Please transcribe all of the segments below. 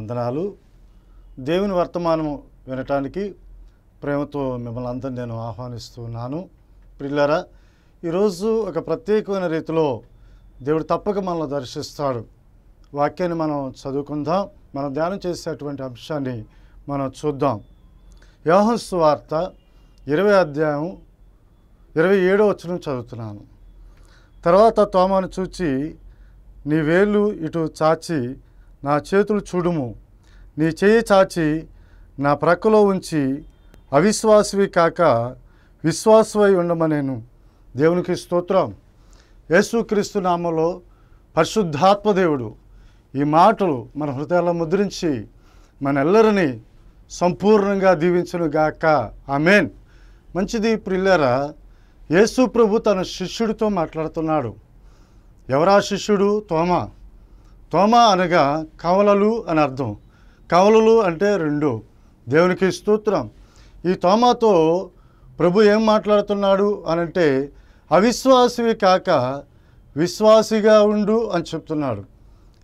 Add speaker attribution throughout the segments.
Speaker 1: వందనాలు దేవుని వర్తమానం వినటానికి ప్రేమతో మిమ్మల్ని అందరినీ నేను ఆహ్వానిస్తున్నాను పిల్లరా ఈరోజు ఒక ప్రత్యేకమైన రీతిలో దేవుడు తప్పక మనల్ని దర్శిస్తాడు వాక్యాన్ని మనం చదువుకుందాం మనం ధ్యానం చేసేటువంటి అంశాన్ని మనం చూద్దాం యోహస్సు వార్త ఇరవై అధ్యాయం ఇరవై ఏడో వచ్చిన చదువుతున్నాను తర్వాత తోమను చూచి నీ వేళ్ళు ఇటు చాచి నా చేతులు చూడుము నీ చేయి చాచి నా ప్రక్కలో ఉంచి అవిశ్వాసవి కాక విశ్వాసమై ఉండమనేను దేవునికి స్తోత్రం యేసుక్రీస్తు నామలో పరిశుద్ధాత్మదేవుడు ఈ మాటలు మన హృదయాల్లో ముద్రించి మనెల్లరినీ సంపూర్ణంగా దీవించును గాక మేన్ మంచిది ప్రిల్లరా యేసు ప్రభు తన శిష్యుడితో మాట్లాడుతున్నాడు ఎవరా శిష్యుడు తోమా తోమ అనగా కవలలు అని అర్థం కవలలు అంటే రెండు దేవునికి స్తోత్రం ఈ తోమతో ప్రభు ఏం మాట్లాడుతున్నాడు అనంటే అవిశ్వాసివి కాక విశ్వాసిగా ఉండు అని చెప్తున్నాడు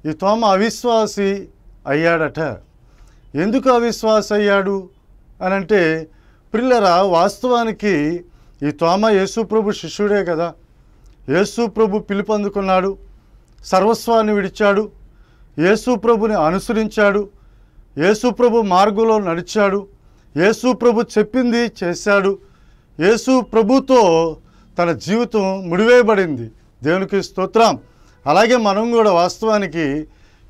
Speaker 1: ఈ తోమ అవిశ్వాసి అయ్యాడట ఎందుకు అవిశ్వాసి అయ్యాడు అనంటే పిల్లరా వాస్తవానికి ఈ తోమ యేసుప్రభు శిష్యుడే కదా యేసుప్రభు పిలుపందుకున్నాడు సర్వస్వాన్ని విడిచాడు యేసుప్రభుని అనుసరించాడు యేసుప్రభు మార్గంలో నడిచాడు యేసుప్రభు చెప్పింది చేశాడు యేసు ప్రభుతో తన జీవితం ముడివేయబడింది దేవునికి స్తోత్రం అలాగే మనం కూడా వాస్తవానికి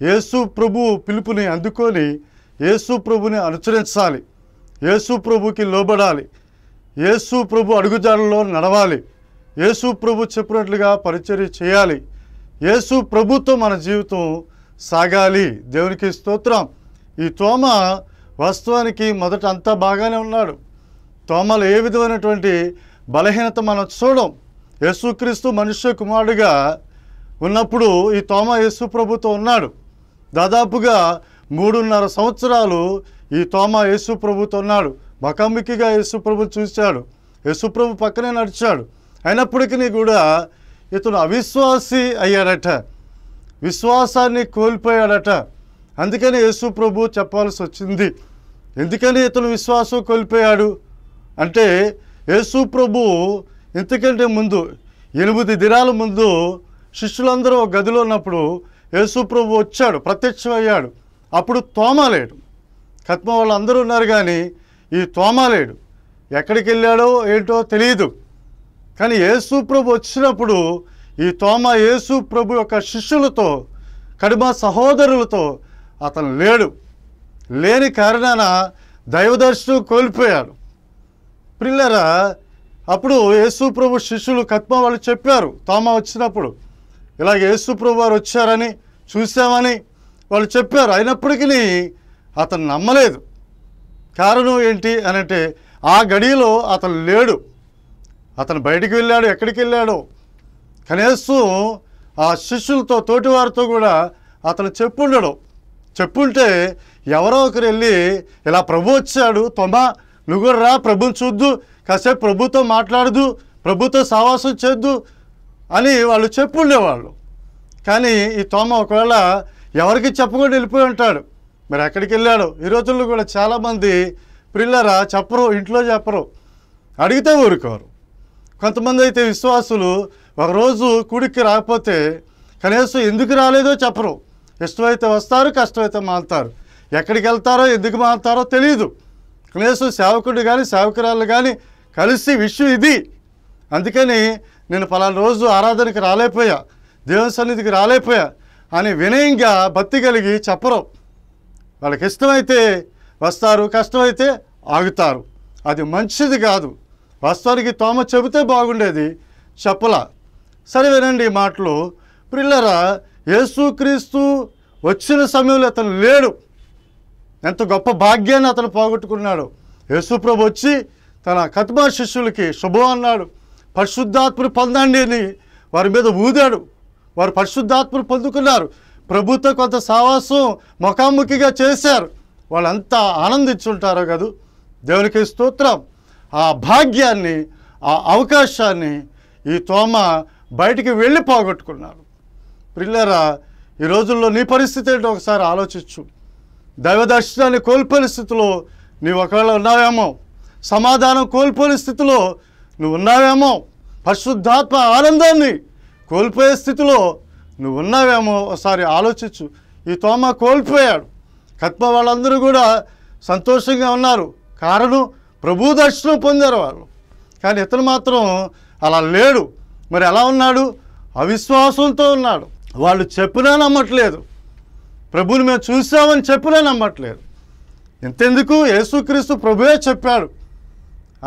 Speaker 1: యేసు ప్రభు పిలుపుని అందుకొని యేసు ప్రభుని అనుసరించాలి యేసు ప్రభుకి లోబడాలి యేసు ప్రభు అడుగుజాడల్లో నడవాలి యేసు ప్రభు చెప్పినట్లుగా పరిచర్య చేయాలి యేసు ప్రభుత్వం మన జీవితం సాగాలి దేవునికి స్తోత్రం ఈ తోమ వాస్తవానికి మొదట అంతా బాగానే ఉన్నాడు తోమలు ఏ విధమైనటువంటి బలహీనత మనం చూడం యేసుక్రీస్తు మనుష్య కుమారుడుగా ఉన్నప్పుడు ఈ తోమ యేసు ప్రభుత్వం ఉన్నాడు దాదాపుగా మూడున్నర సంవత్సరాలు ఈ తోమ యేసు ప్రభుతో ఉన్నాడు మకామికిగా యేసు ప్రభు చూశాడు యేసుప్రభు పక్కనే నడిచాడు అయినప్పటికీ కూడా ఇతను అవిశ్వాసి అయ్యాడట విశ్వాసాన్ని కోల్పోయాడట అందుకని యేసు ప్రభు చెప్పాల్సి వచ్చింది ఎందుకని ఇతను విశ్వాసం కోల్పోయాడు అంటే యేసు ప్రభు ఇంతకంటే ముందు ఎనిమిది దినాల ముందు శిష్యులందరూ ఒక గదిలో ఉన్నప్పుడు యేసు ప్రభు వచ్చాడు ప్రత్యక్షమయ్యాడు అప్పుడు తోమాలేడు కత్మ వాళ్ళు అందరూ ఉన్నారు కానీ ఈ తోమాలేడు ఎక్కడికి వెళ్ళాడో ఏంటో తెలియదు కానీ యేసు ప్రభు వచ్చినప్పుడు ఈ తోమ యేసు ప్రభు యొక్క శిష్యులతో కడిమ సహోదరులతో అతను లేడు లేని కారణాన దైవదర్శనం కోల్పోయాడు పిల్లరా అప్పుడు యేసు ప్రభు శిష్యులు కత్మ వాళ్ళు చెప్పారు తోమ వచ్చినప్పుడు ఇలాగ యేసు ప్రభు వారు వచ్చారని చూసామని వాళ్ళు చెప్పారు అయినప్పటికీ అతను నమ్మలేదు కారణం ఏంటి అనంటే ఆ గడిలో అతను లేడు అతను బయటికి వెళ్ళాడు ఎక్కడికి వెళ్ళాడు కనీసం ఆ శిష్యులతో తోటివారితో కూడా అతను చెప్పుండడు చెప్పుంటే ఎవరో ఒకరు వెళ్ళి ఇలా ప్రభు వచ్చాడు తొమా నువ్వు కూడా రా ప్రభుని చూద్దు కాసేపు ప్రభుతో మాట్లాడదు ప్రభుతో సావాసం చేద్దు అని వాళ్ళు చెప్పుండేవాళ్ళు కానీ ఈ తోమ ఒకవేళ ఎవరికి చెప్పకుండా వెళ్ళిపోయి ఉంటాడు మరి ఎక్కడికి వెళ్ళాడు ఈ రోజుల్లో కూడా చాలామంది పిల్లరా చెప్పరు ఇంట్లో చెప్పరు అడిగితే ఊరుకోరు కొంతమంది అయితే విశ్వాసులు ఒకరోజు కూడికి రాకపోతే కనీసం ఎందుకు రాలేదో చెప్పరు ఇష్టమైతే వస్తారు కష్టమైతే మారుతారు ఎక్కడికి వెళ్తారో ఎందుకు మారుతారో తెలియదు కనీసం సేవకుడు కానీ సేవకురాలు కానీ కలిసి విషయం ఇది అందుకని నేను పలానా రోజు ఆరాధనకి రాలేకపోయా దేవుని సన్నిధికి రాలేకపోయా అని వినయంగా భక్తి కలిగి చెప్పరు వాళ్ళకి ఇష్టమైతే వస్తారు కష్టమైతే ఆగుతారు అది మంచిది కాదు వాస్తవానికి తోమ చెబితే బాగుండేది చెప్పలా సరే వినండి మాటలు పిల్లరా యేసుక్రీస్తు వచ్చిన సమయంలో అతను లేడు ఎంత గొప్ప భాగ్యాన్ని అతను పోగొట్టుకున్నాడు యేసుప్రభు వచ్చి తన కత్మా శిష్యులకి శుభం అన్నాడు పరిశుద్ధాత్మను పొందండి అని వారి మీద ఊదాడు వారు పరిశుద్ధాత్మను పొందుకున్నారు ప్రభుత్వ కొంత సావాసం ముఖాముఖిగా చేశారు వాళ్ళంతా ఆనందించుంటారో కదూ దేవునికి స్తోత్రం ఆ భాగ్యాన్ని ఆ అవకాశాన్ని ఈ తోమ బయటికి వెళ్ళి పోగొట్టుకున్నారు పిల్లరా ఈ రోజుల్లో నీ పరిస్థితి ఏంటో ఒకసారి ఆలోచించు దైవ దర్శనాన్ని కోల్పోయిన స్థితిలో నీవు ఒకవేళ ఉన్నావేమో సమాధానం కోల్పోయిన స్థితిలో నువ్వు ఉన్నావేమో పరిశుద్ధాత్మ ఆనందాన్ని కోల్పోయే స్థితిలో నువ్వు ఉన్నావేమో ఒకసారి ఆలోచించు ఈ తోమ కోల్పోయాడు కత్మ వాళ్ళందరూ కూడా సంతోషంగా ఉన్నారు కారణం ప్రభు దర్శనం పొందారు వాళ్ళు కానీ ఇతను మాత్రం అలా లేడు మరి ఎలా ఉన్నాడు అవిశ్వాసంతో ఉన్నాడు వాళ్ళు చెప్పినా నమ్మట్లేదు ప్రభుని మేము చూసామని చెప్పినా నమ్మట్లేదు ఇంతెందుకు యేసుక్రీస్తు ప్రభువే చెప్పాడు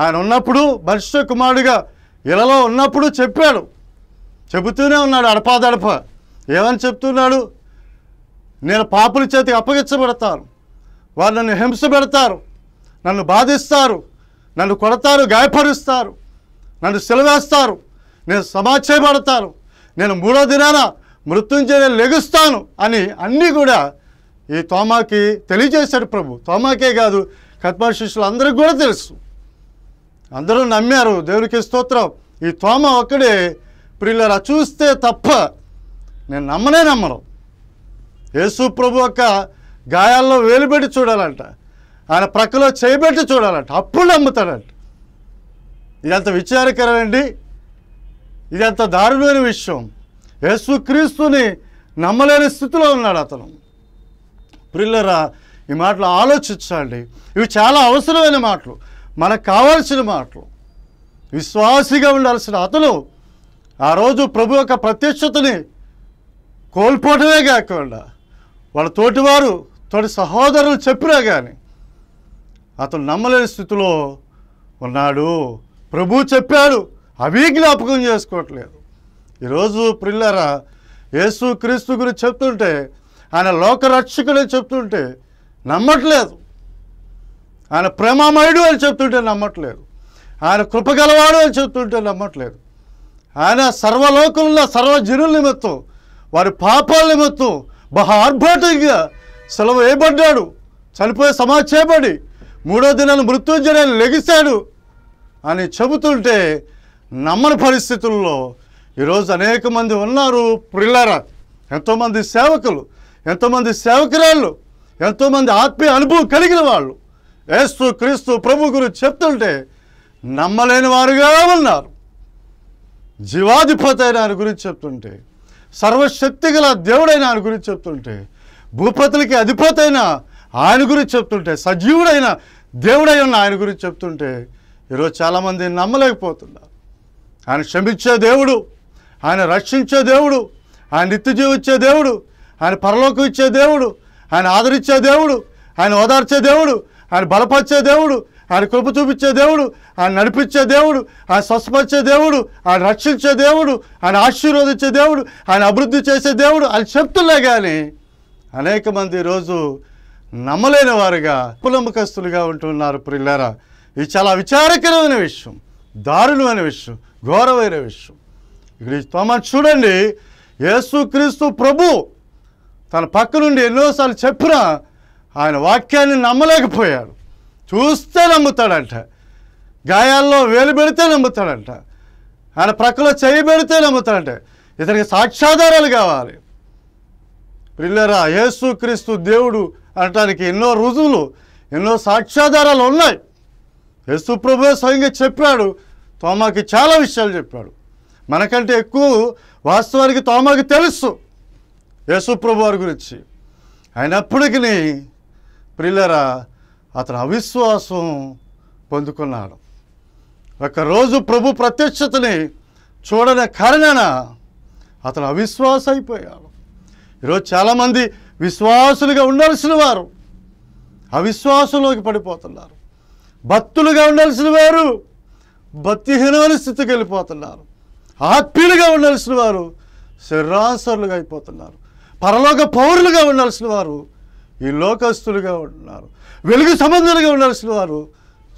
Speaker 1: ఆయన ఉన్నప్పుడు మనుష్య కుమారుడిగా ఇలాలో ఉన్నప్పుడు చెప్పాడు చెబుతూనే ఉన్నాడు అడపాదడప ఏమని చెప్తున్నాడు నేను పాపుల చేతికి అప్పగించబడతాను వారు నన్ను హింస పెడతారు నన్ను బాధిస్తారు నన్ను కొడతారు గాయపరుస్తారు నన్ను సెలవేస్తారు నేను సమాచయపడతాను నేను మూడో దినాన మృత్యుంజయ లెగుస్తాను అని అన్నీ కూడా ఈ తోమాకి తెలియజేశాడు ప్రభు తోమాకే కాదు కత్మా శిష్యులు అందరికి కూడా తెలుసు అందరూ నమ్మారు దేవునికి స్తోత్రం ఈ తోమ ఒక్కడే ప్రిల్లరా చూస్తే తప్ప నేను నమ్మనే నమ్మను యేసు ప్రభు యొక్క గాయాల్లో వేలుబెట్టి చూడాలంట ఆయన ప్రక్కలో చేయబెట్టి చూడాలంట అప్పుడు నమ్ముతాడంట ఇదంత విచారకరమండి ఇదంత దారుణమైన విషయం యేసుక్రీస్తుని నమ్మలేని స్థితిలో ఉన్నాడు అతను ప్రిల్లరా ఈ మాటలు ఆలోచించండి ఇవి చాలా అవసరమైన మాటలు మనకు కావాల్సిన మాటలు విశ్వాసిగా ఉండాల్సిన అతను ఆ రోజు ప్రభు యొక్క ప్రత్యక్షతని కోల్పోవటమే కాకుండా వాళ్ళ తోటివారు తోటి సహోదరులు చెప్పినా కానీ అతను నమ్మలేని స్థితిలో ఉన్నాడు ప్రభు చెప్పాడు అవి జ్ఞాపకం చేసుకోవట్లేదు ఈరోజు ప్రిల్లరా యేసు క్రీస్తు గురించి చెప్తుంటే ఆయన లోకరక్షకుడు అని చెప్తుంటే నమ్మట్లేదు ఆయన ప్రేమమయుడు అని చెప్తుంటే నమ్మట్లేదు ఆయన కృపగలవాడు అని చెప్తుంటే నమ్మట్లేదు ఆయన సర్వలోకంలో సర్వజనుల నిమిత్తం వారి పాపాల నిమిత్తం బహు ఆర్భాటంగా సెలవు వేయబడ్డాడు చనిపోయే సమాజ చేయబడి మూడో దినాన్ని మృత్యుంజయాన్ని లెగిశాడు అని చెబుతుంటే నమ్మని పరిస్థితుల్లో ఈరోజు అనేక మంది ఉన్నారు ప్రిల్లర ఎంతోమంది సేవకులు ఎంతోమంది సేవకురాళ్ళు ఎంతోమంది ఆత్మీయ అనుభవం కలిగిన వాళ్ళు ఏస్తు క్రీస్తు ప్రభు గురించి చెప్తుంటే నమ్మలేని వారుగా ఉన్నారు జీవాధిపతి అయిన ఆయన గురించి చెప్తుంటే సర్వశక్తి గల దేవుడైన ఆయన గురించి చెప్తుంటే భూపతులకి అయినా ఆయన గురించి చెప్తుంటే సజీవుడైన దేవుడై ఉన్న ఆయన గురించి చెప్తుంటే ఈరోజు చాలామంది నమ్మలేకపోతున్నారు ఆయన క్షమించే దేవుడు ఆయన రక్షించే దేవుడు ఆయన నిత్యజీవి ఇచ్చే దేవుడు ఆయన పరలోకం ఇచ్చే దేవుడు ఆయన ఆదరించే దేవుడు ఆయన ఓదార్చే దేవుడు ఆయన బలపరిచే దేవుడు ఆయన కృప చూపించే దేవుడు ఆయన నడిపించే దేవుడు ఆయన స్వస్థపరిచే దేవుడు ఆయన రక్షించే దేవుడు ఆయన ఆశీర్వదించే దేవుడు ఆయన అభివృద్ధి చేసే దేవుడు అని చెప్తులే కానీ అనేక మంది ఈరోజు నమ్మలేని వారుగా కులంబకస్తులుగా ఉంటున్నారు ప్రిల్లారా ఇది చాలా విచారకరమైన విషయం దారుణమైన విషయం ఘోరమైన విషయం ఇక్కడ తమ చూడండి యేసుక్రీస్తు ప్రభు తన పక్క నుండి ఎన్నోసార్లు చెప్పినా ఆయన వాక్యాన్ని నమ్మలేకపోయాడు చూస్తే నమ్ముతాడంట గాయాల్లో వేలు పెడితే నమ్ముతాడంట ఆయన ప్రక్కలో చేయి పెడితే నమ్ముతాడంట ఇతనికి సాక్ష్యాధారాలు కావాలి పిల్లరా యేసుక్రీస్తు దేవుడు అనటానికి ఎన్నో రుజువులు ఎన్నో సాక్ష్యాధారాలు ఉన్నాయి యేసుప్రభు స్వయంగా చెప్పాడు తోమాకి చాలా విషయాలు చెప్పాడు మనకంటే ఎక్కువ వాస్తవానికి తోమాకి తెలుసు యేసుప్రభు వారి గురించి అయినప్పటికీ ప్రిల్లరా అతను అవిశ్వాసం పొందుకున్నాడు ఒకరోజు ప్రభు ప్రత్యక్షతని చూడని కారణాన అతను అవిశ్వాస అయిపోయాడు ఈరోజు చాలామంది విశ్వాసులుగా ఉండాల్సిన వారు అవిశ్వాసంలోకి పడిపోతున్నారు భక్తులుగా ఉండాల్సిన వారు భక్తిహీనమైన స్థితికి వెళ్ళిపోతున్నారు ఆత్మీయులుగా ఉండాల్సిన వారు శరీరాసరులుగా అయిపోతున్నారు పరలోక పౌరులుగా ఉండాల్సిన వారు ఈ లోకస్తులుగా ఉంటున్నారు వెలుగు సంబంధులుగా ఉండాల్సిన వారు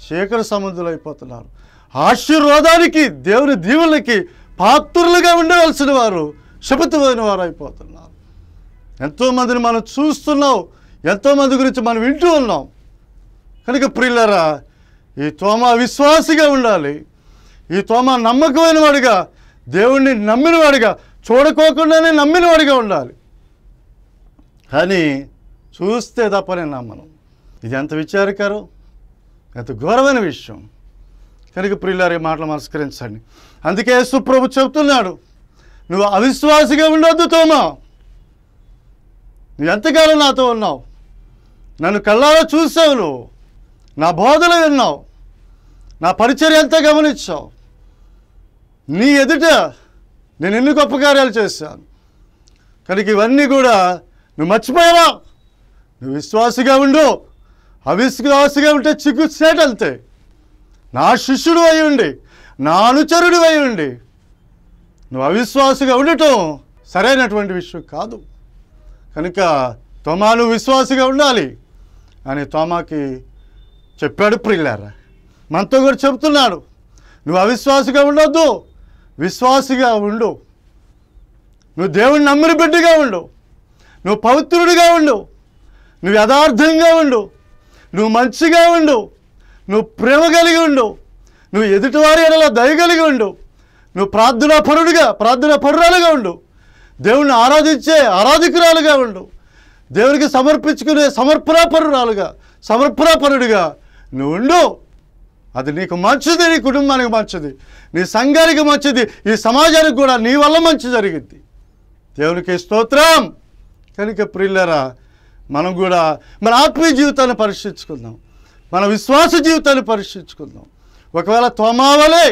Speaker 1: చీకటి సంబంధులు అయిపోతున్నారు ఆశీర్వాదానికి దేవుని దీవులకి పాత్రులుగా ఉండవలసిన వారు శపథమైన వారు అయిపోతున్నారు ఎంతోమందిని మనం చూస్తున్నాం ఎంతోమంది గురించి మనం వింటూ ఉన్నాం కనుక ప్రిల్లరా ఈ తోమ విశ్వాసిగా ఉండాలి ఈ తోమ నమ్మకమైన వాడిగా దేవుణ్ణి నమ్మినవాడిగా చూడకోకుండానే నమ్మినవాడిగా ఉండాలి కానీ చూస్తే తప్పనే మనం ఇది ఎంత విచారకరం ఎంత ఘోరమైన విషయం కనుక ప్రియులారి మాటలు మనస్కరించండి అందుకే సుప్రభు చెబుతున్నాడు నువ్వు అవిశ్వాసిగా ఉండొద్దు తోమా నువ్వు ఎంతకాలం నాతో ఉన్నావు నన్ను కళ్ళారా చూసావు నువ్వు నా బోధన విన్నావు నా పరిచర్య ఎంత గమనించావు నీ ఎదుట నేను ఎన్ని గొప్ప కార్యాలు చేశాను కనుక ఇవన్నీ కూడా నువ్వు మర్చిపోయావా నువ్వు విశ్వాసగా ఉండు అవిశ్వాసగా ఉంటే చిక్కు అంతే నా శిష్యుడు అయి ఉండి నా అనుచరుడు అయి ఉండి నువ్వు అవిశ్వాసగా ఉండటం సరైనటువంటి విషయం కాదు కనుక తోమాను విశ్వాసిగా ఉండాలి అని తోమాకి చెప్పాడు ప్రిల్లారా మనతో కూడా చెబుతున్నాడు నువ్వు అవిశ్వాసిగా ఉండొద్దు విశ్వాసిగా ఉండు నువ్వు దేవుని నమ్మిన బిడ్డగా ఉండు నువ్వు పవిత్రుడిగా ఉండు నువ్వు యథార్థంగా ఉండు నువ్వు మంచిగా ఉండు నువ్వు ప్రేమ కలిగి ఉండు నువ్వు ఎదుటివారి ఎడల దయ కలిగి ఉండు నువ్వు ప్రార్థనా పరుడిగా ప్రార్థనా పరురాలుగా ఉండు దేవుణ్ణి ఆరాధించే ఆరాధికురాలుగా ఉండు దేవునికి సమర్పించుకునే సమర్పణాపరురాలుగా సమర్పణాపరుడిగా నువ్వు ఉండు అది నీకు మంచిది నీ కుటుంబానికి మంచిది నీ సంఘానికి మంచిది ఈ సమాజానికి కూడా నీ వల్ల మంచి జరిగింది దేవునికి స్తోత్రం కనుక ప్రిల్లరా మనం కూడా మన ఆత్మీయ జీవితాన్ని పరీక్షించుకుందాం మన విశ్వాస జీవితాన్ని పరీక్షించుకుందాం ఒకవేళ తోమావలే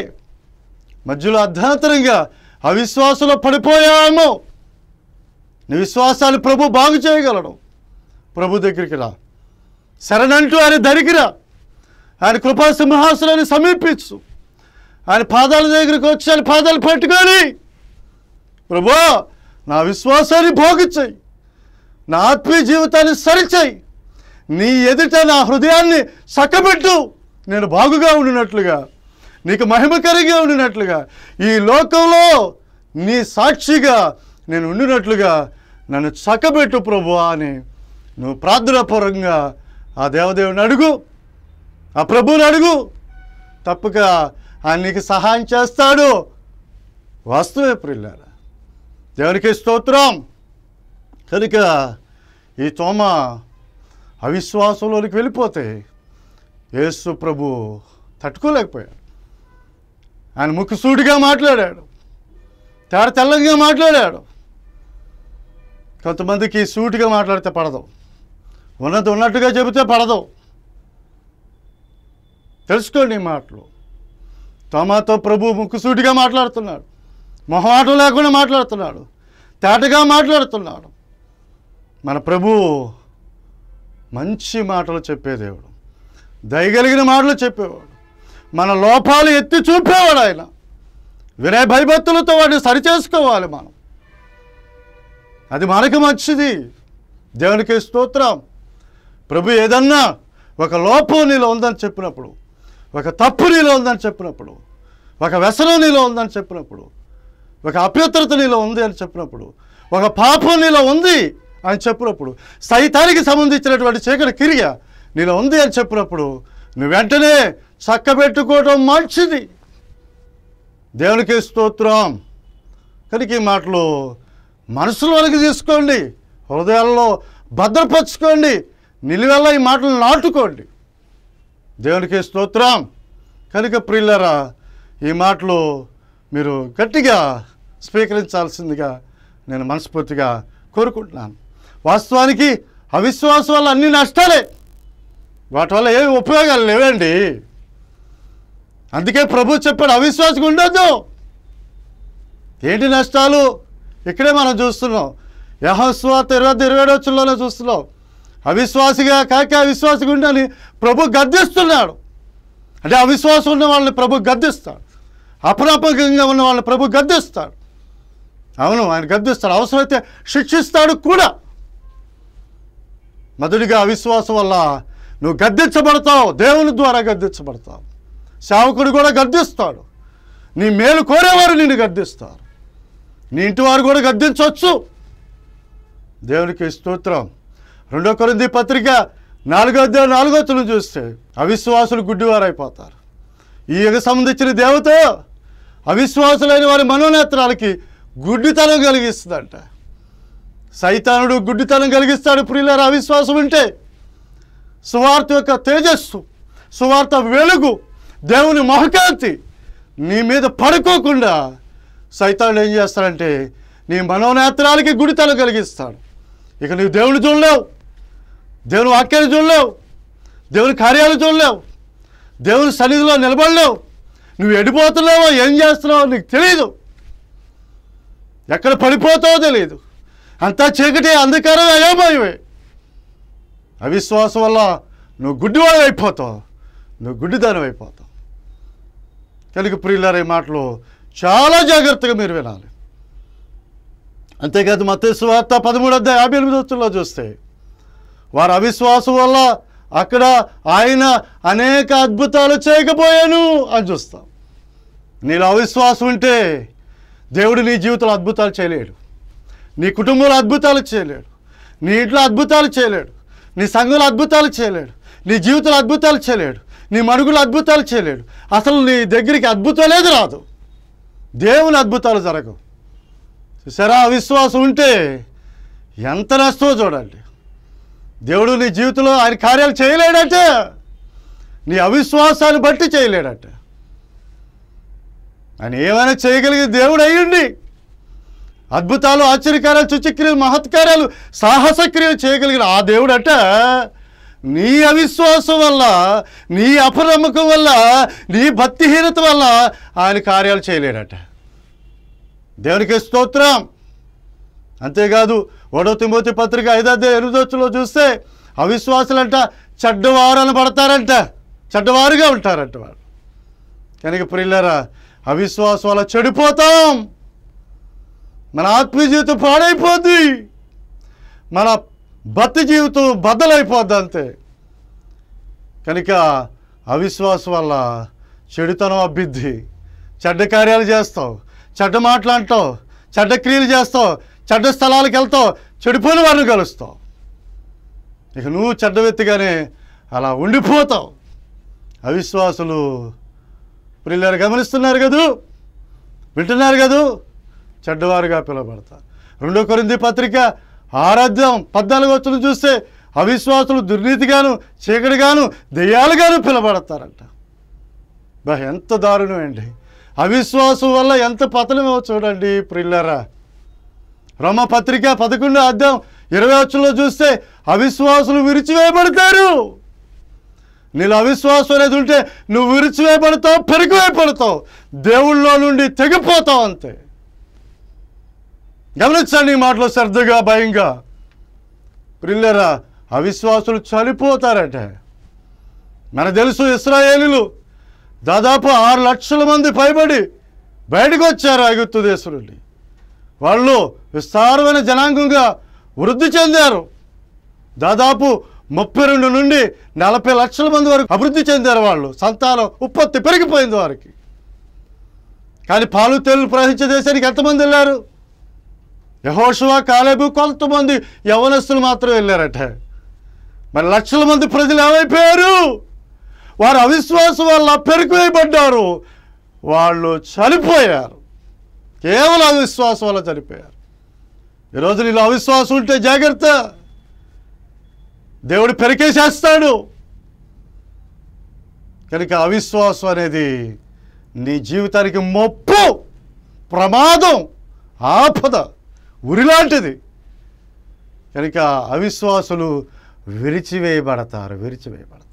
Speaker 1: మధ్యలో అర్ధాంతరంగా అవిశ్వాసంలో పడిపోయామో నీ విశ్వాసాన్ని ప్రభు బాగు చేయగలడు ప్రభు దగ్గరికి రా శరణంటూ ఆయన దరికిరా ఆయన కృపా సింహాసులను సమీపించు ఆయన పాదాల దగ్గరికి వచ్చి ఆయన పాదాలు పట్టుకొని ప్రభు నా విశ్వాసాన్ని భోగించాయి నా ఆత్మీయ జీవితాన్ని సరిచేయి నీ ఎదుట నా హృదయాన్ని చక్కబెట్టు నేను బాగుగా ఉండినట్లుగా నీకు మహిమకరంగా ఉండినట్లుగా ఈ లోకంలో నీ సాక్షిగా నేను ఉండినట్లుగా నన్ను చక్కబెట్టు ప్రభు అని నువ్వు ప్రార్థనాపూర్వకంగా ఆ దేవదేవుని అడుగు ఆ ప్రభువుని అడుగు తప్పక ఆయన నీకు సహాయం చేస్తాడు వాస్తవే ప్రిల్లారా దేవునికి స్తోత్రం కనుక ఈ తోమ అవిశ్వాసంలోనికి వెళ్ళిపోతే యేసు ప్రభు తట్టుకోలేకపోయాడు ఆయన సూటిగా మాట్లాడాడు తేడా తెల్లగా మాట్లాడాడు కొంతమందికి సూటిగా మాట్లాడితే పడదు ఉన్నది ఉన్నట్టుగా చెబితే పడదు తెలుసుకోండి మాటలు తమతో ప్రభు ముక్కుసూటిగా మాట్లాడుతున్నాడు మొహమాటం లేకుండా మాట్లాడుతున్నాడు తేటగా మాట్లాడుతున్నాడు మన ప్రభు మంచి మాటలు చెప్పేదేవుడు దయగలిగిన మాటలు చెప్పేవాడు మన లోపాలు ఎత్తి చూపేవాడు ఆయన వినయ భయభత్తులతో వాటిని సరిచేసుకోవాలి మనం అది మనకు మంచిది దేవునికి స్తోత్రం ప్రభు ఏదన్నా ఒక లోపం నీలో ఉందని చెప్పినప్పుడు ఒక తప్పు నీలో ఉందని చెప్పినప్పుడు ఒక వ్యసనం నీలో ఉందని చెప్పినప్పుడు ఒక అప్యుత్రత నీలో ఉంది అని చెప్పినప్పుడు ఒక పాపం నీలో ఉంది అని చెప్పినప్పుడు సైతానికి సంబంధించినటువంటి చీకటి క్రియ నీలో ఉంది అని చెప్పినప్పుడు నువ్వు వెంటనే చక్కబెట్టుకోవడం మంచిది దేవునికి స్తోత్రం కనుక ఈ మాటలు మనసులోనికి తీసుకోండి హృదయాల్లో భద్రపరచుకోండి నిలువెల్ల ఈ మాటలు నాటుకోండి దేవునికి స్తోత్రం కనుక ప్రియులరా ఈ మాటలు మీరు గట్టిగా స్వీకరించాల్సిందిగా నేను మనస్ఫూర్తిగా కోరుకుంటున్నాను వాస్తవానికి అవిశ్వాసం వల్ల అన్ని నష్టాలే వాటి వల్ల ఏమి ఉపయోగాలు లేవండి అందుకే ప్రభు చెప్పాడు అవిశ్వాసం ఉండొద్దు ఏంటి నష్టాలు ఇక్కడే మనం చూస్తున్నాం యహస్వా ఇరవై ఇరవై ఏడవచ్చుల్లోనే చూస్తున్నాం అవిశ్వాసిగా కాక అవిశ్వాసిగా ఉండాలి ప్రభు గద్దిస్తున్నాడు అంటే అవిశ్వాసం ఉన్న వాళ్ళని ప్రభు గద్దిస్తాడు అప్రాపకంగా ఉన్న వాళ్ళని ప్రభు గద్దిస్తాడు అవును ఆయన గద్దిస్తాడు అవసరమైతే శిక్షిస్తాడు కూడా మొదటిగా అవిశ్వాసం వల్ల నువ్వు గద్దించబడతావు దేవుని ద్వారా గద్దించబడతావు సేవకుడు కూడా గద్దిస్తాడు నీ మేలు కోరేవారు నిన్ను గద్దిస్తారు నీ ఇంటి వారు కూడా గద్దించవచ్చు దేవునికి స్తోత్రం రెండో కొరింది పత్రిక నాలుగో అధ్యాయం నాలుగో తులు చూస్తే అవిశ్వాసులు గుడ్డివారైపోతారు ఈ యుగ సంబంధించిన దేవత అవిశ్వాసులైన వారి మనోనేత్రాలకి గుడ్డితనం కలిగిస్తుందంట సైతానుడు గుడ్డితనం కలిగిస్తాడు ప్రియులారా అవిశ్వాసం ఉంటే సువార్త యొక్క తేజస్సు సువార్త వెలుగు దేవుని మహకాంతి నీ మీద పడుకోకుండా సైతానుడు ఏం చేస్తాడంటే నీ మనోనేత్రాలకి గుడితలు కలిగిస్తాడు ఇక నువ్వు దేవుని చూడలేవు దేవుని వాక్యాలు చూడలేవు దేవుని కార్యాలు చూడలేవు దేవుని సన్నిధిలో నిలబడలేవు నువ్వు ఎడిపోతున్నావో ఏం చేస్తున్నావో నీకు తెలియదు ఎక్కడ పడిపోతావో తెలియదు అంతా చీకటి అంధకారం అయోమయమే అవిశ్వాసం వల్ల నువ్వు గుడ్డివాడు అయిపోతావు నువ్వు గుడ్డిదానం అయిపోతావు కనుక ప్రియులారే మాటలు చాలా జాగ్రత్తగా మీరు వినాలి అంతేకాదు మత్స్సు వార్త పదమూడు అధ్యాయ యాభై ఎనిమిది వచ్చుల్లో చూస్తే వారు అవిశ్వాసం వల్ల అక్కడ ఆయన అనేక అద్భుతాలు చేయకపోయాను అని చూస్తాం నీలో అవిశ్వాసం ఉంటే దేవుడు నీ జీవితంలో అద్భుతాలు చేయలేడు నీ కుటుంబంలో అద్భుతాలు చేయలేడు నీ ఇంట్లో అద్భుతాలు చేయలేడు నీ సంఘంలో అద్భుతాలు చేయలేడు నీ జీవితంలో అద్భుతాలు చేయలేడు నీ మనుగులు అద్భుతాలు చేయలేడు అసలు నీ దగ్గరికి అద్భుతాలేదు రాదు దేవుని అద్భుతాలు జరగవు చూసారా అవిశ్వాసం ఉంటే ఎంత నష్టమో చూడండి దేవుడు నీ జీవితంలో ఆయన కార్యాలు చేయలేడట నీ అవిశ్వాసాన్ని బట్టి చేయలేడట ఆయన ఏమైనా చేయగలిగే దేవుడు అయ్యండి అద్భుతాలు ఆశ్చర్యకార్యాలు చుచక్రియలు మహత్కార్యాలు సాహసక్రియలు చేయగలిగిన ఆ దేవుడట నీ అవిశ్వాసం వల్ల నీ అపనమ్మకం వల్ల నీ భక్తిహీనత వల్ల ఆయన కార్యాలు చేయలేడట దేవునికి స్తోత్రం అంతేకాదు ఓడో తిమోతి పత్రిక ఐదాదే ఎనిమిదొచ్చులో చూస్తే అవిశ్వాసులంట చెడ్డవారని పడతారంట చెడ్డవారుగా ఉంటారంట వాడు కనుక ప్రిల్లరా అవిశ్వాసం వల్ల చెడిపోతాం మన ఆత్మీయ జీవితం పాడైపోద్ది మన భక్తి జీవితం బద్దలైపోద్ది అంతే కనుక అవిశ్వాసం వల్ల చెడుతనం అబ్బిద్ది చెడ్డ కార్యాలు చేస్తావు చెడ్డ మాటలు అంటావు చెడ్డ క్రియలు చేస్తావు చెడ్డ స్థలాలకు వెళ్తావు చెడిపోయిన వారిని కలుస్తావు ఇక నువ్వు చెడ్డ వ్యక్తిగానే అలా ఉండిపోతావు అవిశ్వాసులు పిల్లలు గమనిస్తున్నారు కదూ వింటున్నారు కదూ చెడ్డవారుగా పిలువబడతారు రెండో కొరింది పత్రిక ఆరాధ్యం పద్నాలుగు వచ్చులు చూస్తే అవిశ్వాసులు దుర్నీతిగాను చీకటిగాను దెయ్యాలుగాను పిలబడతారంట ఎంత దారుణమండి అండి అవిశ్వాసం వల్ల ఎంత పతనమో చూడండి ప్రిల్లరా రమపత్రిక పదకొండు అర్థం ఇరవై వచ్చుల్లో చూస్తే అవిశ్వాసులు విరిచివేయబడతారు నీళ్ళు అవిశ్వాసం అనేది ఉంటే నువ్వు విరిచివేయబడతావు పెరిగివేయబడతావు దేవుళ్ళలో నుండి తెగిపోతావు అంతే గమనించండి మాటలు శ్రద్ధగా భయంగా పిల్లరా అవిశ్వాసులు చనిపోతారట మన తెలుసు ఇస్రాయేలీలు దాదాపు ఆరు లక్షల మంది పైబడి బయటకు వచ్చారు ఐగుప్తు దేశం నుండి వాళ్ళు విస్తారమైన జనాంగంగా వృద్ధి చెందారు దాదాపు ముప్పై రెండు నుండి నలభై లక్షల మంది వరకు అభివృద్ధి చెందారు వాళ్ళు సంతానం ఉత్పత్తి పెరిగిపోయింది వారికి కానీ పాలు తేలు ప్రవహించే దేశానికి ఎంతమంది వెళ్ళారు యహోషువ కాలేబు కొంతమంది యవనస్తులు మాత్రం వెళ్ళారట మరి లక్షల మంది ప్రజలు ఏమైపోయారు వారు అవిశ్వాసం వల్ల పెరికివేయబడ్డారు వాళ్ళు చనిపోయారు కేవలం అవిశ్వాసం వల్ల చనిపోయారు ఈరోజు నీళ్ళు అవిశ్వాసం ఉంటే జాగ్రత్త దేవుడు పెరికేసేస్తాడు కనుక అవిశ్వాసం అనేది నీ జీవితానికి మొప్పు ప్రమాదం ఆపద ఉరిలాంటిది కనుక అవిశ్వాసులు విరిచివేయబడతారు విరిచివేయబడతారు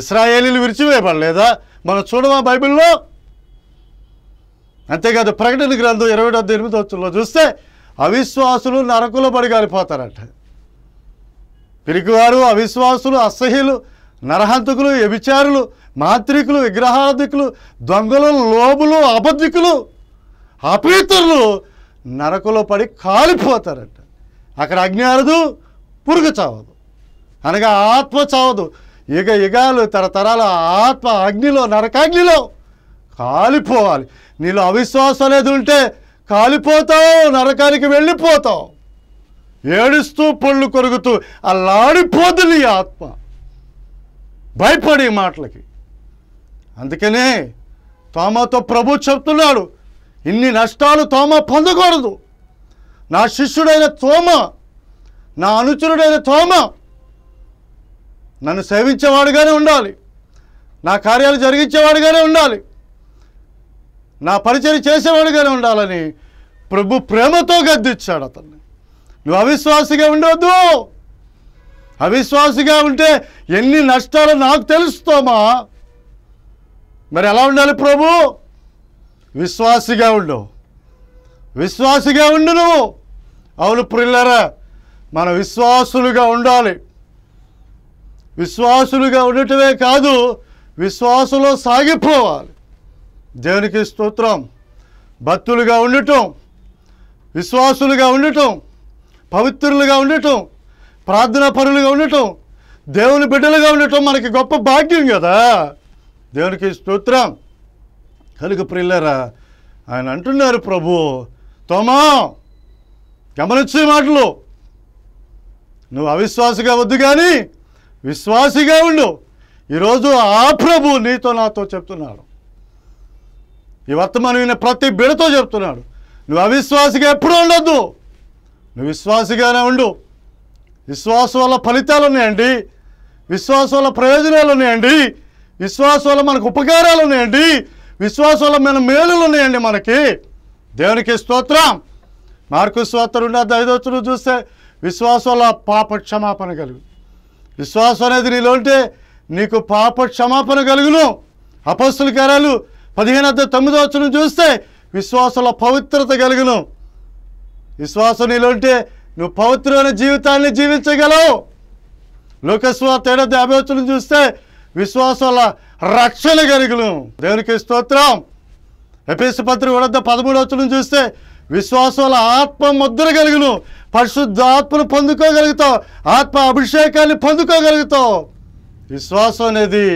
Speaker 1: ఇస్రాయేలీలు విరిచివేయబడలేదా మనం చూడమా బైబిల్లో అంతేకాదు ప్రకటన గ్రంథం ఇరవై డెబ్బై ఎనిమిది వచ్చుల్లో చూస్తే అవిశ్వాసులు పడి పడిగాలిపోతారట పిరికివారు అవిశ్వాసులు అసహ్యులు నరహంతకులు వ్యభిచారులు మాంత్రికులు విగ్రహాధికులు దొంగలు లోబులు అబద్ధికులు అపేతరులు నరకలో పడి కాలిపోతారట అక్కడ అగ్ని అరదు పురుగు చావదు అనగా ఆత్మ చావదు ఇగ యుగాలు తరతరాల ఆత్మ అగ్నిలో నరకాగ్నిలో కాలిపోవాలి నీలో అవిశ్వాసం అనేది ఉంటే కాలిపోతావు నరకానికి వెళ్ళిపోతావు ఏడుస్తూ పళ్ళు కొరుగుతూ అల్లాడిపోదు నీ ఆత్మ భయపడి మాటలకి అందుకనే తోమతో ప్రభు చెప్తున్నాడు ఇన్ని నష్టాలు తోమ పొందకూడదు నా శిష్యుడైన తోమ నా అనుచరుడైన తోమ నన్ను సేవించేవాడుగానే ఉండాలి నా కార్యాలు జరిగించేవాడుగానే ఉండాలి నా పరిచయం చేసేవాడుగానే ఉండాలని ప్రభు ప్రేమతో గద్దిచ్చాడు అతన్ని నువ్వు అవిశ్వాసిగా ఉండవద్దు అవిశ్వాసిగా ఉంటే ఎన్ని నష్టాలు నాకు తెలుస్తోమా మరి ఎలా ఉండాలి ప్రభు విశ్వాసిగా ఉండు విశ్వాసిగా ఉండు నువ్వు అవును ప్రిల్లరా మన విశ్వాసులుగా ఉండాలి విశ్వాసులుగా ఉండటమే కాదు విశ్వాసులో సాగిపోవాలి దేవునికి స్తోత్రం భక్తులుగా ఉండటం విశ్వాసులుగా ఉండటం పవిత్రులుగా ఉండటం ప్రార్థనా పరులుగా ఉండటం దేవుని బిడ్డలుగా ఉండటం మనకి గొప్ప భాగ్యం కదా దేవునికి స్తోత్రం కలుగు ప్రిల్లరా ఆయన అంటున్నారు ప్రభు తోమా గమనించే మాటలు నువ్వు అవిశ్వాసిగా వద్దు కానీ విశ్వాసిగా ఉండు ఈరోజు ఆ ప్రభు నీతో నాతో చెప్తున్నాడు ఈ వర్తమానం విన్న ప్రతి బిడతో చెప్తున్నాడు నువ్వు అవిశ్వాసిగా ఎప్పుడూ ఉండొద్దు నువ్వు విశ్వాసిగానే ఉండు విశ్వాసం వల్ల ఫలితాలు ఉన్నాయండి విశ్వాసం వల్ల ప్రయోజనాలు ఉన్నాయండి విశ్వాసం వల్ల మనకు ఉపకారాలు ఉన్నాయండి విశ్వాసమైన మేలులు ఉన్నాయండి మనకి దేవునికి స్తోత్రం మార్కు స్తోత్రుడు దైదోత్తులు చూస్తే విశ్వాసంలో పాప క్షమాపణ కలుగు విశ్వాసం అనేది నీలో ఉంటే నీకు పాప క్షమాపణ కలుగును అపస్తుల కార్యాలు పదిహేను అద్దె తొమ్మిదో వచ్చిన చూస్తే విశ్వాసంలో పవిత్రత కలుగును విశ్వాసం నీలో ఉంటే నువ్వు పవిత్రమైన జీవితాన్ని జీవించగలవు లోకస్వాత ఏడాది యాభై వచ్చిన చూస్తే విశ్వాసాల రక్షణ కలిగలం దేవునికి స్తోత్రం ఎపిస్ పత్రిక కూడా పదమూడు వచ్చిన చూస్తే విశ్వాసాల ఆత్మ ముద్ర పరిశుద్ధ ఆత్మను పొందుకోగలుగుతావు ఆత్మ అభిషేకాన్ని పొందుకోగలుగుతావు విశ్వాసం అనేది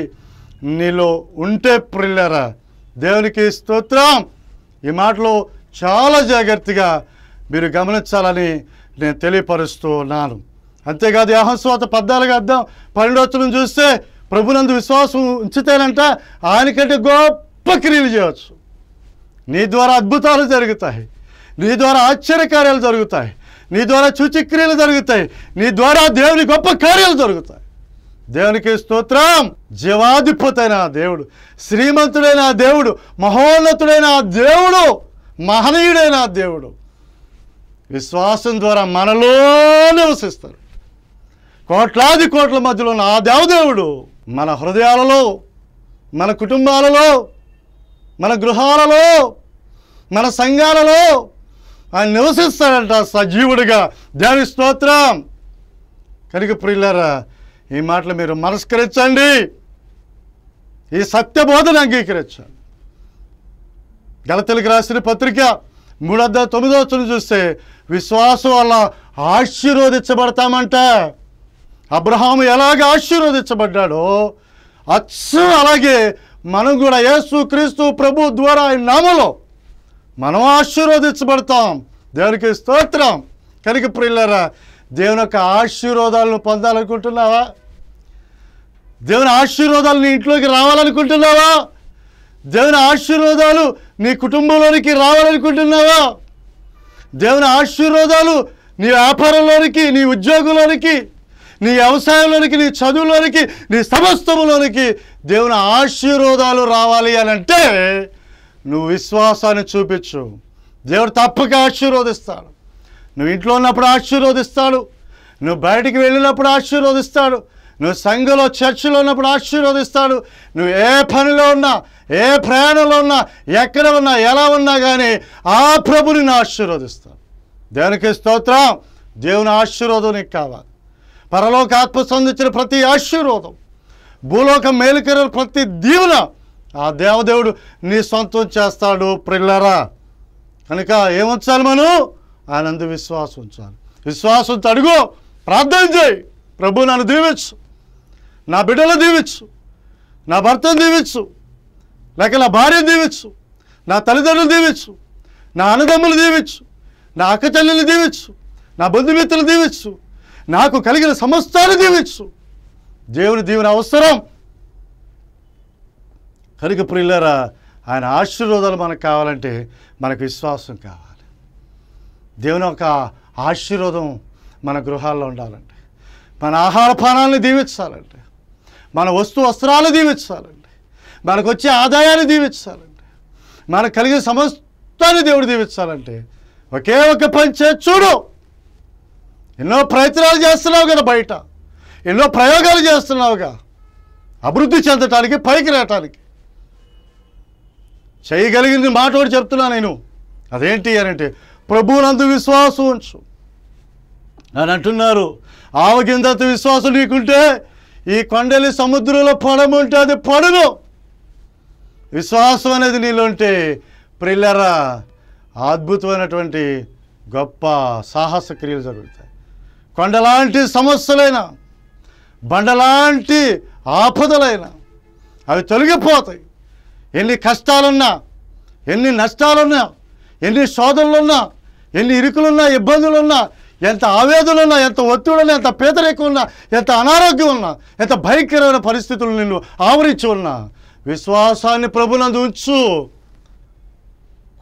Speaker 1: నీలో ఉంటే ప్రిల్లరా దేవునికి స్తోత్రం ఈ మాటలో చాలా జాగ్రత్తగా మీరు గమనించాలని నేను తెలియపరుస్తూ ఉన్నాను అంతేకాదు యహస్వాత పద్నాలుగు అర్థం పన్నెండు చూస్తే ప్రభునందు విశ్వాసం ఉంచితేనంట ఆయనకంటే గొప్ప క్రియలు చేయవచ్చు నీ ద్వారా అద్భుతాలు జరుగుతాయి నీ ద్వారా ఆశ్చర్యకార్యాలు జరుగుతాయి నీ ద్వారా చూచిక్రియలు జరుగుతాయి నీ ద్వారా దేవుని గొప్ప కార్యాలు జరుగుతాయి దేవునికి స్తోత్రం జీవాధిపతైన దేవుడు శ్రీమంతుడైన దేవుడు మహోన్నతుడైన దేవుడు మహనీయుడైన దేవుడు విశ్వాసం ద్వారా మనలో నివసిస్తారు కోట్లాది కోట్ల మధ్యలో ఉన్న ఆ దేవదేవుడు మన హృదయాలలో మన కుటుంబాలలో మన గృహాలలో మన సంఘాలలో ఆయన నివసిస్తాడంట సజీవుడిగా దేవి స్తోత్రం కనుక ప్రియులారా ఈ మాటలు మీరు మనస్కరించండి ఈ సత్యబోధన అంగీకరించండి గలతలకు రాసిన పత్రిక మూడొద్ద తొమ్మిదో చూస్తే విశ్వాసం వల్ల ఆశీర్వదించబడతామంట అబ్రహాము ఎలాగ ఆశీర్వదించబడ్డాడో అచ్చు అలాగే మనం కూడా యేసు క్రీస్తు ప్రభు ద్వారా ఆయన నామలో మనం ఆశీర్వదించబడతాం దేవునికి స్తోత్రం కనుక ప్రిల్లరా దేవుని యొక్క ఆశీర్వాదాలను పొందాలనుకుంటున్నావా దేవుని ఆశీర్వాదాలు నీ ఇంట్లోకి రావాలనుకుంటున్నావా దేవుని ఆశీర్వాదాలు నీ కుటుంబంలోనికి రావాలనుకుంటున్నావా దేవుని ఆశీర్వాదాలు నీ వ్యాపారంలోనికి నీ ఉద్యోగంలోనికి నీ వ్యవసాయంలోనికి నీ చదువులోనికి నీ సమస్తములోనికి దేవుని ఆశీర్వాదాలు రావాలి అని అంటే నువ్వు విశ్వాసాన్ని చూపించు దేవుడు తప్పక ఆశీర్వదిస్తాడు నువ్వు ఇంట్లో ఉన్నప్పుడు ఆశీర్వదిస్తాడు నువ్వు బయటికి వెళ్ళినప్పుడు ఆశీర్వదిస్తాడు నువ్వు సంఘలో చర్చిలో ఉన్నప్పుడు ఆశీర్వదిస్తాడు నువ్వు ఏ పనిలో ఉన్నా ఏ ప్రయాణంలో ఉన్నా ఎక్కడ ఉన్నా ఎలా ఉన్నా కానీ ఆ ప్రభుని ఆశీర్వదిస్తాడు దేవునికి స్తోత్రం దేవుని ఆశీర్వాదం నీకు కావాలి పరలోక ఆత్మ సంధించిన ప్రతి ఆశీర్వాదం భూలోక మేలుకర ప్రతి దీవెన ఆ దేవదేవుడు నీ సొంతం చేస్తాడు ప్రిల్లరా కనుక ఏముంచాలి మనం ఆనంద విశ్వాసం ఉంచాలి విశ్వాసం అడుగు ప్రార్థన చేయి ప్రభు నన్ను దీవించు నా బిడ్డలు దీవించు నా భర్తను దీవించు లేక నా భార్యను దీవించు నా తల్లిదండ్రులు దీవించు నా అన్నదమ్ములు దీవించు నా అక్కచెల్లెలు దీవించు నా బంధుమిత్రులు దీవించు నాకు కలిగిన సమస్తాన్ని దీవించు దేవుని దీవెన అవసరం కనుక ప్రిల్లరా ఆయన ఆశీర్వాదాలు మనకు కావాలంటే మనకు విశ్వాసం కావాలి దేవుని యొక్క ఆశీర్వాదం మన గృహాల్లో ఉండాలండి మన ఆహార పానాలను మన వస్తు వస్త్రాలు దీవించాలండి మనకు వచ్చే ఆదాయాన్ని దీవించాలండి మనకు కలిగిన సమస్తాన్ని దేవుడు దీవించాలంటే ఒకే ఒక పని చేసి చూడు ఎన్నో ప్రయత్నాలు చేస్తున్నావు కదా బయట ఎన్నో ప్రయోగాలు చేస్తున్నావుగా అభివృద్ధి చెందటానికి పైకి రావటానికి చేయగలిగింది మాట ఒకటి చెప్తున్నా నేను అదేంటి అనంటే ప్రభువునందు విశ్వాసం ఉంచు అని అంటున్నారు ఆవగిందంత విశ్వాసం నీకుంటే ఈ కొండలి సముద్రంలో పడము ఉంటే అది పడను విశ్వాసం అనేది నీలో ఉంటే ప్రిల్లరా అద్భుతమైనటువంటి గొప్ప సాహస క్రియలు జరుగుతాయి కొండలాంటి సమస్యలైనా బండలాంటి ఆపదలైనా అవి తొలగిపోతాయి ఎన్ని కష్టాలున్నా ఎన్ని నష్టాలున్నా ఎన్ని శోధనలున్నా ఎన్ని ఇరుకులున్నా ఇబ్బందులున్నా ఎంత ఆవేదనలున్నా ఎంత ఒత్తిడున్నా ఎంత పేదరికం ఉన్నా ఎంత అనారోగ్యం ఉన్నా ఎంత భయంకరమైన పరిస్థితులు నిన్ను ఆవరించి ఉన్నా విశ్వాసాన్ని ప్రభునందు ఉంచు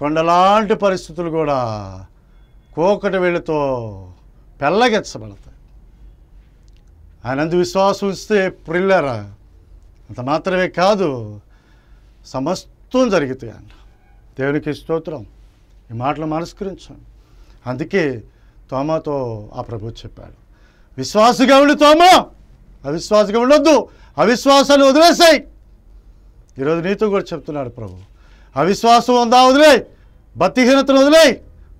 Speaker 1: కొండలాంటి పరిస్థితులు కూడా కోకటి వెళ్ళితో ఆయన ఆయనందు విశ్వాసం ఉంచితే ప్రిల్లరా అంత మాత్రమే కాదు సమస్తం జరుగుతాయి అంట దేవునికి స్తోత్రం ఈ మాటలు మనస్కరించాను అందుకే తోమాతో ఆ ప్రభు చెప్పాడు విశ్వాసగా ఉండు తోమా అవిశ్వాసగా ఉండొద్దు అవిశ్వాసాన్ని వదిలేసాయి ఈరోజు నీతో కూడా చెప్తున్నాడు ప్రభు అవిశ్వాసం ఉందా వదిలే భక్తిహీనతను వదిలే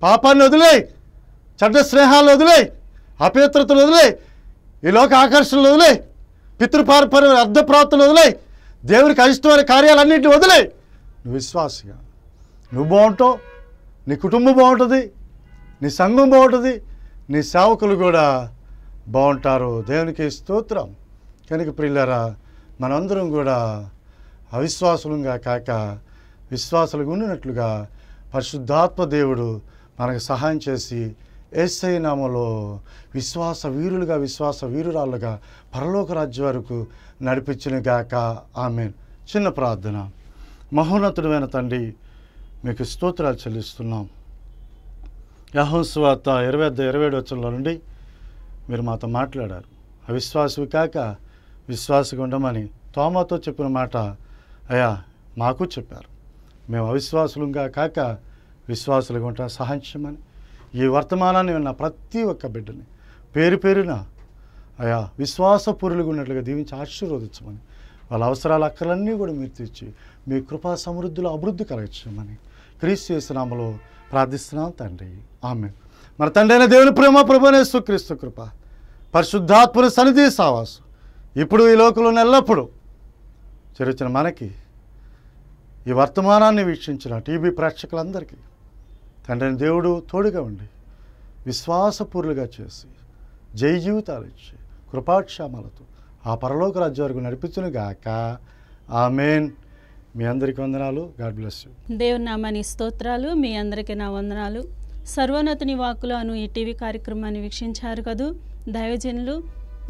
Speaker 1: పాపాన్ని వదిలేయి చెడ్డ స్నేహాలు వదిలే అపేత్రతలు వదిలే ఈ లోక ఆకర్షణలు వదిలే పితృపార్పర అర్ధప్రాప్తులు వదిలే దేవునికి అయిష్టమైన కార్యాలన్నింటినీ వదిలే నువ్వు విశ్వాసగా నువ్వు బాగుంటావు నీ కుటుంబం బాగుంటుంది నీ సంఘం బాగుంటుంది నీ సేవకులు కూడా బాగుంటారు దేవునికి స్తోత్రం కనుక ప్రిల్లరా మనందరం కూడా అవిశ్వాసులుగా కాక విశ్వాసులుగా ఉండినట్లుగా పరిశుద్ధాత్మ దేవుడు మనకు సహాయం చేసి ఏసై నామలో విశ్వాస వీరులుగా విశ్వాస వీరురాలుగా పరలోక రాజ్యం వరకు నడిపించిన గాక ఆమె చిన్న ప్రార్థన మహోన్నతుడమైన తండ్రి మీకు స్తోత్రాలు చెల్లిస్తున్నాం యహోస్వాత ఇరవై ఇరవై ఏడు వచ్చిన నుండి మీరు మాతో మాట్లాడారు అవిశ్వాసవి కాక విశ్వాసగా ఉండమని తోమాతో చెప్పిన మాట అయా మాకు చెప్పారు మేము అవిశ్వాసులుగా కాక విశ్వాసులుగా ఉంటాం సహాయం చేయమని ఈ వర్తమానాన్ని విన్న ప్రతి ఒక్క బిడ్డని పేరు పేరున అయా పూర్లుగా ఉన్నట్లుగా దీవించి ఆశీర్వదించమని వాళ్ళ అవసరాల అక్కలన్నీ కూడా మీరు తీర్చి మీ కృపా సమృద్ధిలో అభివృద్ధి కలగచ్చమని క్రీస్తు చేసినామలో ప్రార్థిస్తున్నాం తండ్రి ఆమె మన తండ్రి అయిన దేవుని ప్రేమ ప్రభునేసు క్రీస్తు కృప పరిశుద్ధాత్మల సన్నిధి సావాసు ఇప్పుడు ఈ లోకంలో ఎల్లప్పుడూ చరిచిన మనకి ఈ వర్తమానాన్ని వీక్షించిన టీవీ ప్రేక్షకులందరికీ తండ్రిని దేవుడు తోడుగా ఉండి విశ్వాసపూర్లుగా చేసి జయ జీవితాలు ఇచ్చి కృపాక్షామాలతో ఆ పరలోక రాజ్య వరకు నడిపించును గాక ఆమెన్ మీ అందరికీ వందనాలు గాడ్ బ్లెస్ యూ దేవుని నామాని స్తోత్రాలు మీ అందరికీ నా వందనాలు సర్వోన్నతిని వాకులు అను ఈ టీవీ కార్యక్రమాన్ని వీక్షించారు కదూ దైవజనులు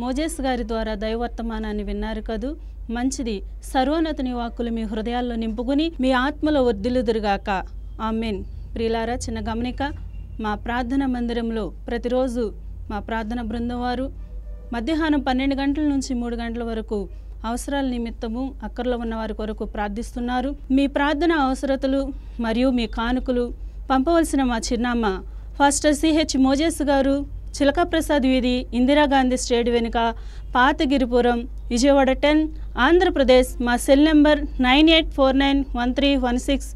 Speaker 1: మోజేస్ గారి ద్వారా దైవర్తమానాన్ని విన్నారు కదూ మంచిది సర్వోన్నతిని వాక్కులు మీ హృదయాల్లో నింపుకుని మీ ఆత్మలో వర్ధిలుదురుగాక ఆమెన్ ప్రియులారా చిన్న గమనిక మా ప్రార్థన మందిరంలో ప్రతిరోజు మా ప్రార్థన బృందం వారు మధ్యాహ్నం పన్నెండు గంటల నుంచి మూడు గంటల వరకు అవసరాల నిమిత్తము అక్కర్లో ఉన్న వారి కొరకు ప్రార్థిస్తున్నారు మీ ప్రార్థన అవసరతలు మరియు మీ కానుకలు పంపవలసిన మా చిరునామా ఫాస్టర్ సిహెచ్ మోజేస్ గారు చిలకప్రసాద్ ప్రసాద్ వీధి ఇందిరాగాంధీ స్టేడ్ వెనుక పాతగిరిపురం విజయవాడ టెన్ ఆంధ్రప్రదేశ్ మా cell number nine eight four nine one three one six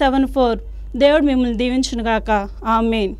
Speaker 1: seven four దేవుడు మిమ్మల్ని దీవించునుగాక ఆమెన్